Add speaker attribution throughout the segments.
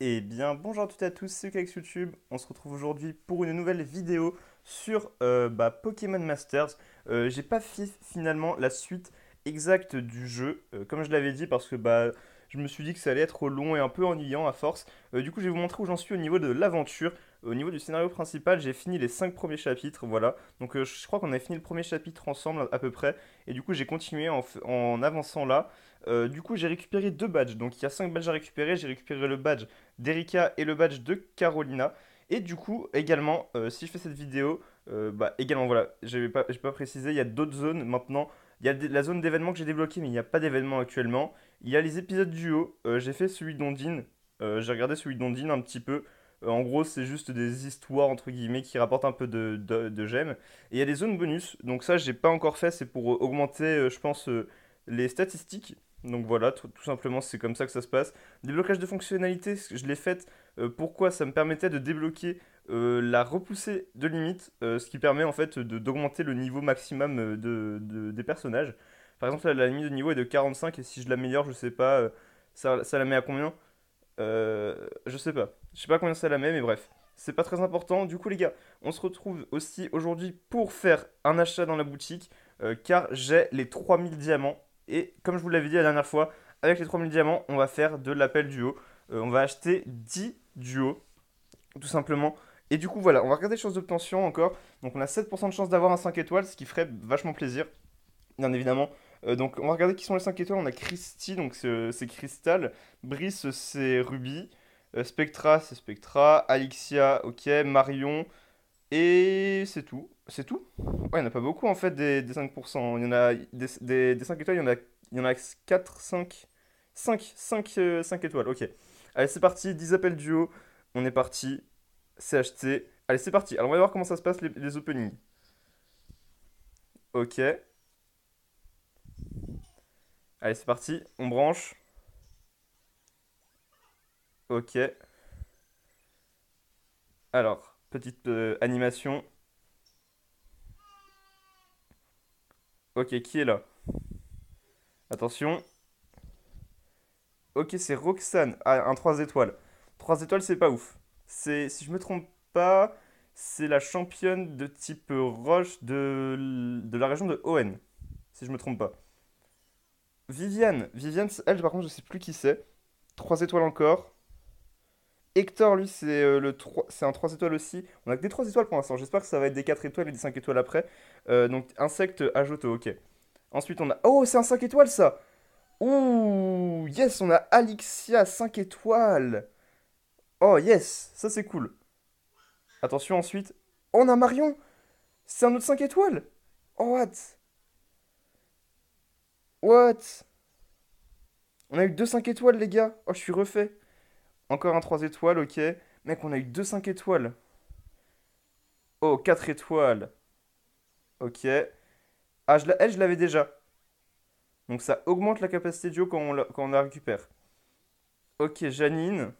Speaker 1: Eh bien, bonjour à toutes et à tous, c'est qu'avec YouTube. On se retrouve aujourd'hui pour une nouvelle vidéo sur euh, bah, Pokémon Masters. Euh, j'ai pas fait finalement la suite exacte du jeu, euh, comme je l'avais dit, parce que bah, je me suis dit que ça allait être long et un peu ennuyant à force. du coup, je vais vous montrer où j'en suis au niveau de l'aventure. Au niveau du scénario principal, j'ai fini les 5 premiers chapitres, voilà. Donc je crois qu'on a fini le premier chapitre ensemble à peu près. Et du coup, j'ai continué en, en avançant là. Euh, du coup, j'ai récupéré deux badges. Donc, il y a cinq badges à récupérer. J'ai récupéré le badge d'Erika et le badge de Carolina. Et du coup, également, euh, si je fais cette vidéo, euh, bah, également, voilà, je pas, précisé, il y a d'autres zones maintenant. Il y a la zone d'événements que j'ai débloquée, mais il n'y a pas d'événements actuellement. Il y a les épisodes duo. j'ai fait celui d'Ondine. j'ai regardé celui d'Ondine un petit peu. en gros, c'est juste des histoires, entre guillemets, qui rapportent un peu de, de, de gemmes. Et il y a des zones bonus. Donc ça, j'ai pas encore fait. C'est pour augmenter, je pense, les statistiques. Donc voilà, tout, simplement, c'est comme ça que ça se passe. Déblocage de fonctionnalités, je l'ai fait euh, pourquoi Ça me permettait de débloquer euh, la repoussée de limite, euh, ce qui permet en fait d'augmenter le niveau maximum de, des personnages. Par exemple, la limite de niveau est de 45 et si je l'améliore, je sais pas, ça, ça, la met à combien Je sais pas. Je sais pas combien ça la met, mais bref. C'est pas très important. Du coup, les gars, on se retrouve aussi aujourd'hui pour faire un achat dans la boutique car j'ai les 3000 diamants et comme je vous l'avais dit la dernière fois, avec les 3000 diamants, on va faire de l'appel duo. Euh, on va acheter 10 duos, tout simplement. Et du coup, voilà, on va regarder les chances d'obtention encore. Donc, on a 7% de chance d'avoir un 5 étoiles, ce qui ferait vachement plaisir, bien évidemment. Euh, donc, on va regarder qui sont les 5 étoiles. On a Christy, donc c'est Crystal. Brice, c'est Ruby. Euh, Spectra, c'est Spectra. Alixia, ok. Marion, et c'est tout. C'est tout Ouais, il n'y en a pas beaucoup en fait des, 5%. Il y en a des, 5 étoiles, il y en a, il y en a 4, 5. 5, 5, étoiles, ok. Allez, c'est parti, 10 appels duo. On est parti. C'est acheté. Allez, c'est parti. Alors, on va voir comment ça se passe les, les openings. Ok. Allez, c'est parti. On branche. Ok. Alors. Petite euh, animation. Ok, qui est là Attention. Ok, c'est Roxane. Ah, un 3 étoiles. 3 étoiles, c'est pas ouf. C'est, si je me trompe pas, c'est la championne de type roche de, la région de ON. Si je me trompe pas. Viviane. Viviane, elle, par contre, je sais plus qui c'est. 3 étoiles encore. Hector, lui, c'est euh, le un 3 étoiles aussi. On a que des 3 étoiles pour l'instant. J'espère que ça va être des 4 étoiles et des 5 étoiles après. Euh, donc, insecte, ajoute, ok. Ensuite, on a. Oh, c'est un 5 étoiles ça Ouh, yes, on a Alixia 5 étoiles. Oh, yes, ça c'est cool. Attention, ensuite. Oh, on a Marion C'est un autre 5 étoiles Oh, what What On a eu 2 5 étoiles, les gars. Oh, je suis refait. Encore un 3 étoiles, ok. Mec, on a eu 2 5 étoiles. Oh, 4 étoiles. Ok. Ah, je elle, je l'avais déjà. Donc ça augmente la capacité du haut quand on la, récupère. Ok, Janine.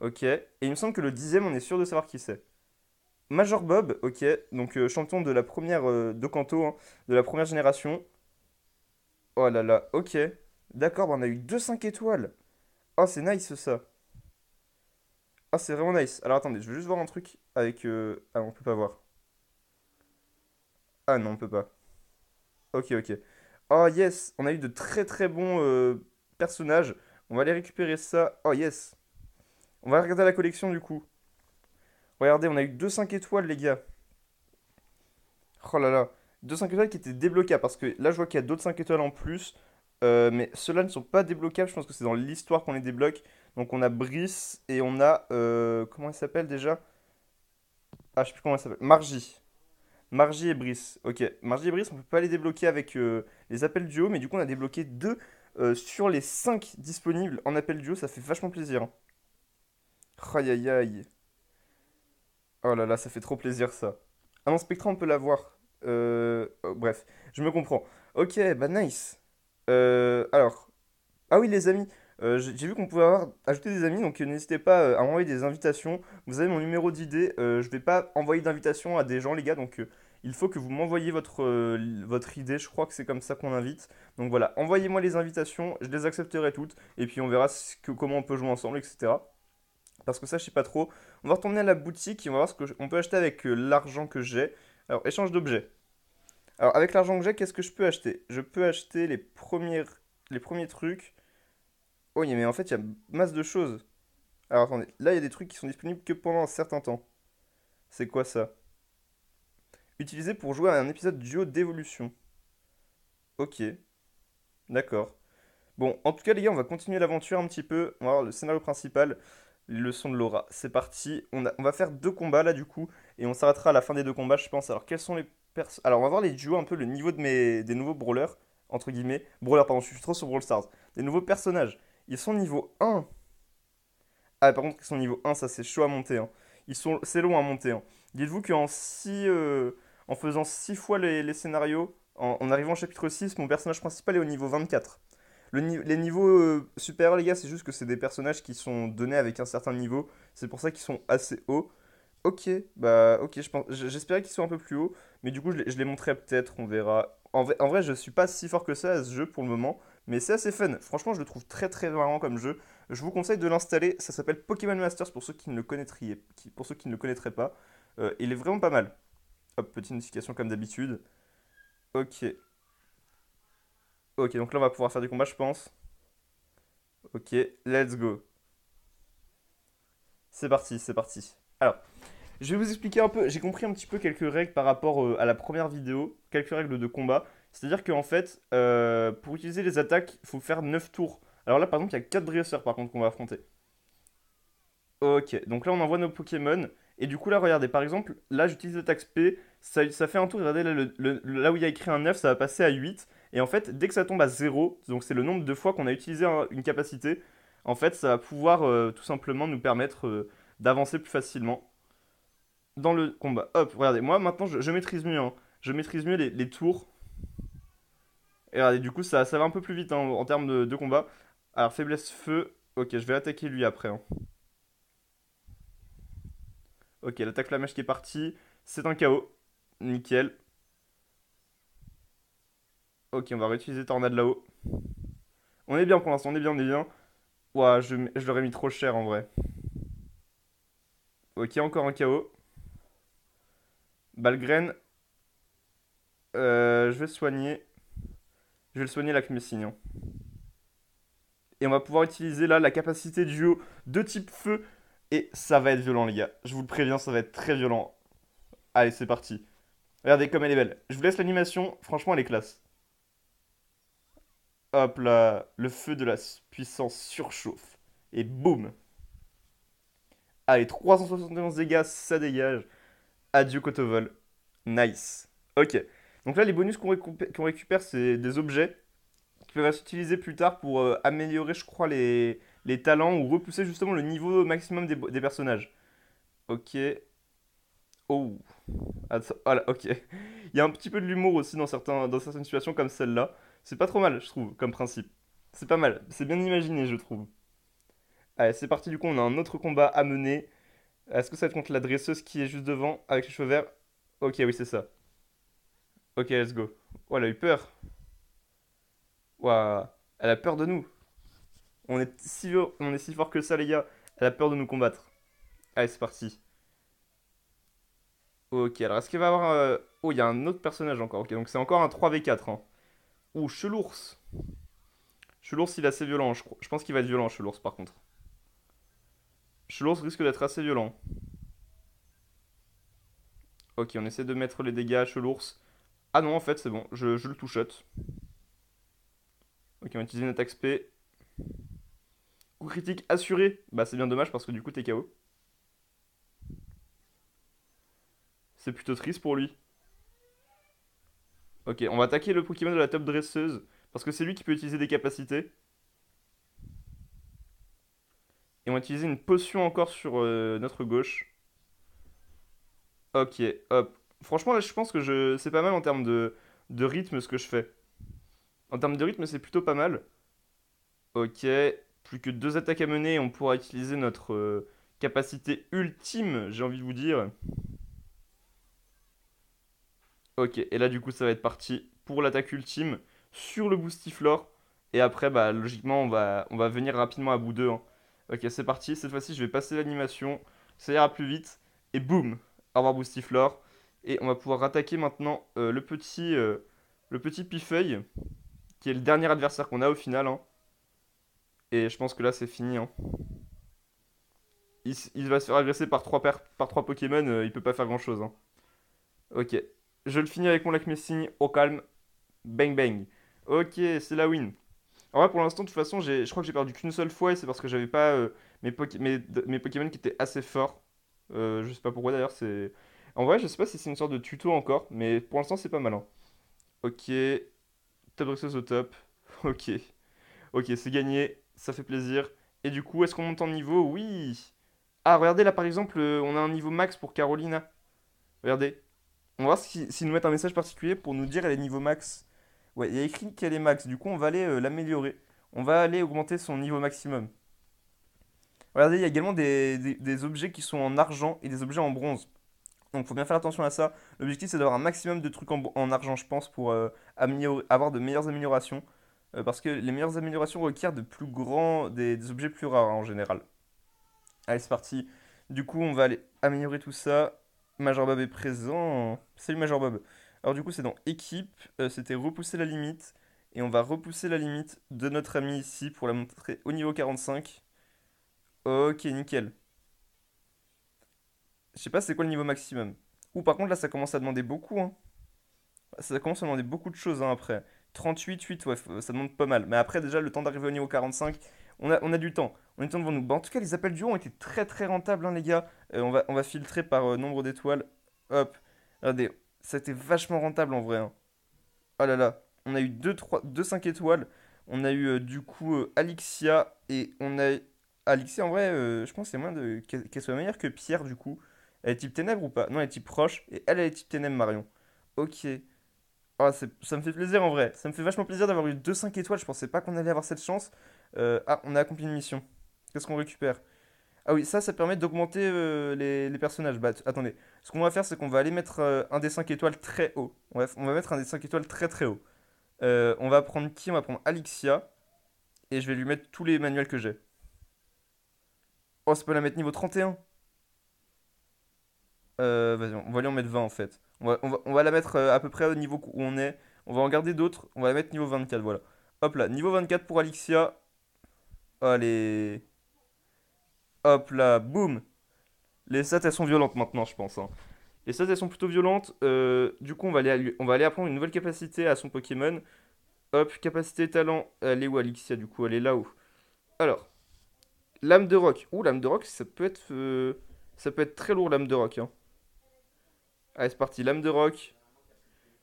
Speaker 1: Ok. Et il me semble que le dixième, on est sûr de savoir qui c'est. Major Bob, ok. Donc euh, champion de la première euh, de hein, de la première génération. Oh là là, ok. D'accord, bah, on a eu 2 5 étoiles. Oh, c'est nice ça. Ah, c'est vraiment nice. Alors attendez, je veux juste voir un truc avec. Euh... Ah, on peut pas voir. Ah non, on peut pas. Ok, ok. Oh yes, on a eu de très très bons euh, personnages. On va aller récupérer ça. Oh yes. On va regarder la collection du coup. Regardez, on a eu 2 5 étoiles les gars. Oh là là. 2 5 étoiles qui étaient débloquables parce que là je vois qu'il y a d'autres 5 étoiles en plus. Euh, mais ceux-là ne sont pas débloquables. Je pense que c'est dans l'histoire qu'on les débloque. Donc on a Brice et on a. Euh, comment il s'appelle déjà Ah, je sais plus comment il s'appelle. Margie. Margie et Brice. Ok, Margie et Brice, on peut pas les débloquer avec euh, les appels duo, mais du coup on a débloqué deux sur les cinq disponibles en appel duo. Ça fait vachement plaisir. Hein. Aïe aïe aïe. Oh là là, ça fait trop plaisir ça. Ah non, Spectra, on peut l'avoir. Oh, bref, je me comprends. Ok, bah nice. Euh, alors, ah oui, les amis, euh, j'ai vu qu'on pouvait avoir ajouté des amis, donc n'hésitez pas euh, à m'envoyer des invitations. Vous avez mon numéro d'idée, je vais pas envoyer d'invitation à des gens, les gars, donc il faut que vous m'envoyiez votre, votre idée. Je crois que c'est comme ça qu'on invite. Donc voilà, envoyez-moi les invitations, je les accepterai toutes, et puis on verra comment on peut jouer ensemble, etc. Parce que ça, je sais pas trop. On va retourner à la boutique et on va voir ce qu'on peut acheter avec l'argent que j'ai. Alors, échange d'objets. Alors, avec l'argent que j'ai, qu'est-ce que je peux acheter Je peux acheter les, premiers les premiers trucs. Oh, mais en fait, il y a masse de choses. Alors, attendez. Là, il y a des trucs qui sont disponibles que pendant un certain temps. C'est quoi ça Utiliser pour jouer à un épisode duo d'évolution. Ok. D'accord. Bon, en tout cas, les gars, on va continuer l'aventure un petit peu. On va voir le scénario principal, les leçons de Laura. C'est parti. On, on va faire deux combats là, du coup. Et on s'arrêtera à la fin des deux combats, je pense. Alors, quels sont les alors, on va voir les duos, un peu le niveau de mes, des nouveaux brawlers, entre guillemets. Brawlers, pardon, je suis trop sur Brawl Stars. Des nouveaux personnages. Ils sont niveau 1. Ah, par contre, ils sont niveau 1, ça c'est chaud à monter. Hein. Ils sont, c'est long à monter. Hein. Dites-vous qu'en euh, en faisant 6 fois les, scénarios, en, arrivant au chapitre 6, mon personnage principal est au niveau 24. les niveaux super euh, supérieurs, les gars, c'est juste que c'est des personnages qui sont donnés avec un certain niveau. C'est pour ça qu'ils sont assez hauts. Ok, bah ok, je j'espérais qu'il soit un peu plus haut, mais du coup je, l'ai les peut-être, on verra. En vrai, en vrai, je suis pas si fort que ça à ce jeu pour le moment, mais c'est assez fun. Franchement, je le trouve très très marrant comme jeu. Je vous conseille de l'installer. Ça s'appelle Pokémon Masters pour ceux qui ne le connaîtraient, pour ceux qui ne connaîtraient pas. Euh, il est vraiment pas mal. Hop, petite notification comme d'habitude. Ok. Ok, donc là on va pouvoir faire du combat je pense. Ok, let's go. C'est parti, c'est parti. Alors, je vais vous expliquer un peu. J'ai compris un petit peu quelques règles par rapport euh, à la première vidéo, quelques règles de combat. C'est-à-dire que, en fait, euh, pour utiliser les attaques, il faut faire 9 tours. Alors là, par exemple, il y a 4 dresseurs par contre qu'on va affronter. Ok, donc là, on envoie nos Pokémon. Et du coup, là, regardez, par exemple, là, j'utilise l'attaque SP. Ça, fait un tour, regardez, là, où il y a écrit un 9, ça va passer à 8. Et en fait, dès que ça tombe à 0, donc c'est le nombre de fois qu'on a utilisé une capacité, en fait, ça va pouvoir euh, tout simplement nous permettre d'avancer plus facilement dans le combat. Hop, regardez, moi maintenant je, maîtrise mieux. Je maîtrise mieux hein. les, tours. Et regardez, du coup ça, va un peu plus vite hein, en termes de, combat. Alors faiblesse feu, ok, je vais attaquer lui après. Hein. Ok, l'attaque mèche qui est partie, c'est un chaos. Nickel. Ok, on va réutiliser Tornade là-haut. On est bien pour l'instant, on est bien, on est bien. Ouah, je, je l'aurais mis trop cher en vrai. Ok, encore un KO. Balgren. Euh, je vais soigner. Je vais le soigner la signes. Et on va pouvoir utiliser là la capacité duo de type feu. Et ça va être violent, les gars. Je vous le préviens, ça va être très violent. Allez, c'est parti. Regardez comme elle est belle. Je vous laisse l'animation. Franchement, elle est classe. Hop là. Le feu de la puissance surchauffe. Et boum. Allez, 371 dégâts, ça dégage. Adieu Kotovol. Nice. Ok. Donc là, les bonus qu'on récupère, c'est des objets qui peuvent s'utiliser plus tard pour euh, améliorer, je crois, les, talents ou repousser justement le niveau maximum des, personnages. Ok. Oh. voilà, ah ok. Il y a un petit peu de l'humour aussi dans, dans certaines situations comme celle-là. C'est pas trop mal, je trouve, comme principe. C'est pas mal. C'est bien imaginé, je trouve. Allez, c'est parti, du coup, on a un autre combat à mener. Est-ce que ça va être contre la dresseuse qui est juste devant avec les cheveux verts Ok, oui, c'est ça. Ok, let's go. Oh, elle a eu peur. Waouh, elle a peur de nous. On est, si, on est si fort que ça, les gars. Elle a peur de nous combattre. Allez, c'est parti. Ok, alors est-ce qu'il va y avoir. Euh, oh, il y a un autre personnage encore. Ok, donc c'est encore un 3v4. Hein. Ouh, Chelours. Chelours, il est assez violent. Hein. Je, je pense qu'il va être violent, Chelours, par contre. Schloss risque d'être assez violent. Ok, on essaie de mettre les dégâts à Chelours. Ah non, en fait, c'est bon, je, le touche Ok, on va utiliser une attaque sp. Coup critique assuré. Bah, c'est bien dommage parce que du coup, t'es KO. C'est plutôt triste pour lui. Ok, on va attaquer le Pokémon de la top dresseuse parce que c'est lui qui peut utiliser des capacités. Et on va utiliser une potion encore sur euh, notre gauche. Ok, hop. Franchement, là, je pense que je... c'est pas mal en termes de... rythme ce que je fais. En termes de rythme, c'est plutôt pas mal. Ok, plus que deux attaques à mener, on pourra utiliser notre euh, capacité ultime, j'ai envie de vous dire. Ok, et là du coup ça va être parti pour l'attaque ultime sur le boostiflore. Et après, bah, logiquement, on va, on va venir rapidement à bout d'eux. Hein. Ok, c'est parti. Cette fois-ci, je vais passer l'animation. Ça ira plus vite. Et boum avoir revoir, Flore Et on va pouvoir attaquer maintenant euh, le petit, euh, le petit Pifeuille, qui est le dernier adversaire qu'on a au final. Hein. Et je pense que là, c'est fini. Hein. Il, va se faire agresser par trois par trois Pokémon. il euh, il peut pas faire grand-chose. Hein. Ok. Je le finis avec mon lac au calme. Bang bang. Ok, c'est la win. En vrai, pour l'instant, de toute façon, je crois que j'ai perdu qu'une seule fois et c'est parce que j'avais pas euh, mes, Pokémon qui étaient assez forts. Euh, je sais pas pourquoi d'ailleurs, c'est. En vrai, je sais pas si c'est une sorte de tuto encore, mais pour l'instant, c'est pas mal. Hein. Ok. Tabryxos au top. Ok. Ok, c'est gagné. Ça fait plaisir. Et du coup, est-ce qu'on monte en niveau Oui Ah, regardez là par exemple, euh, on a un niveau max pour Carolina. Regardez. On va voir s'ils si, nous mettent un message particulier pour nous dire elle est niveau max. Ouais, il y a écrit qu'elle est max, du coup on va aller euh, l'améliorer. On va aller augmenter son niveau maximum. Regardez, il y a également des, objets qui sont en argent et des objets en bronze. Donc faut bien faire attention à ça. L'objectif c'est d'avoir un maximum de trucs en, argent, je pense, pour euh, avoir de meilleures améliorations. Euh, parce que les meilleures améliorations requièrent de plus grands, des, objets plus rares hein, en général. Allez, c'est parti. Du coup, on va aller améliorer tout ça. Major Bob est présent. Salut Major Bob. Alors du coup, c'est dans équipe, euh, c'était repousser la limite. Et on va repousser la limite de notre ami ici pour la montrer au niveau 45. Ok, nickel. Je sais pas c'est quoi le niveau maximum. Ou par contre, là, ça commence à demander beaucoup. Hein. Ça commence à demander beaucoup de choses hein, après. 38, 8, ouais, euh, ça demande pas mal. Mais après, déjà, le temps d'arriver au niveau 45, on a, on a du temps. On a du temps devant nous. Bah, en tout cas, les appels du haut ont été très très rentables, hein, les gars. Euh, on, va, on va filtrer par nombre d'étoiles. Hop. Regardez, c'était été vachement rentable en vrai. Oh là là, on a eu 2 trois, deux, 5 étoiles. On a eu euh, du coup euh, Alexia Alixia et on a Alixia en vrai, euh, je pense c'est moins de qu'elle soit meilleure que Pierre du coup. Elle est type ténèbres ou pas Non, elle est type proche et elle, est type ténèbre Marion. OK. Ah, ça me fait plaisir en vrai. Ça me fait vachement plaisir d'avoir eu 2 5 étoiles. Je pensais pas qu'on allait avoir cette chance. ah, on a accompli une mission. Qu'est-ce qu'on récupère ah oui, ça, ça permet d'augmenter euh, les, personnages. Bah, attendez, ce qu'on va faire, c'est qu'on va aller mettre euh, un des 5 étoiles très haut. On va, on va mettre un des 5 étoiles très très haut. Euh, on va prendre qui On va prendre Alixia. Et je vais lui mettre tous les manuels que j'ai. Oh, ça peut la mettre niveau 31. Vas-y, on va lui en mettre 20 en fait. On va, la mettre à peu près au niveau où on est. On va en garder d'autres. On va la mettre niveau 24, voilà. Hop là, niveau 24 pour Alixia. Allez. Hop là, boum Les stats, elles sont violentes maintenant, je pense. Hein. Les stats, elles sont plutôt violentes. Euh, du coup, on va, aller, on va aller apprendre une nouvelle capacité à son Pokémon. Hop, capacité talent. Elle est où, Alexia, du coup Elle est là-haut. Alors, lame de roc. Ouh, lame de roc, ça peut être... Euh, ça peut être très lourd, lame de roc. Hein. Allez, c'est parti, lame de roc.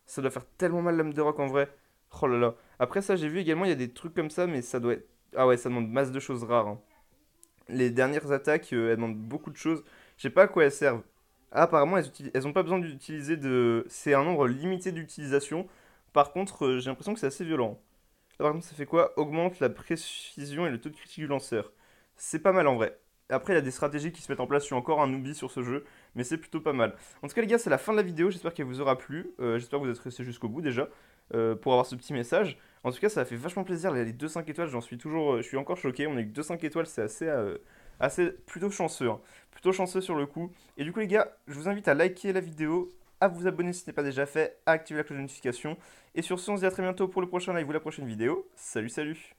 Speaker 1: Ça doit faire tellement mal, lame de roc, en vrai. Oh là là. Après ça, j'ai vu également, il y a des trucs comme ça, mais ça doit être... Ah ouais, ça demande masse de choses rares. Hein les dernières attaques, euh, elles demandent beaucoup de choses. Je sais pas à quoi elles servent. apparemment, elles, n'ont ont pas besoin d'utiliser de. C'est un nombre limité d'utilisation. Par contre, euh, j'ai l'impression que c'est assez violent. Là, par contre, ça fait quoi Augmente la précision et le taux de critique du lanceur. C'est pas mal en vrai. Après, il y a des stratégies qui se mettent en place. Je suis encore un oubli sur ce jeu, mais c'est plutôt pas mal. En tout cas, les gars, c'est la fin de la vidéo. J'espère qu'elle vous aura plu. Euh, j'espère que vous êtes restés jusqu'au bout déjà pour avoir ce petit message. En tout cas, ça fait vachement plaisir. Les 2-5 étoiles, j'en suis toujours. Euh, je suis encore choqué. On a eu 2-5 étoiles, c'est assez. Euh, assez plutôt chanceux. Hein. Plutôt chanceux sur le coup. Et du coup, les gars, je vous invite à liker la vidéo, à vous abonner si ce n'est pas déjà fait, à activer la cloche de notification. Et sur ce, on se dit à très bientôt pour le prochain live ou la prochaine vidéo. Salut, salut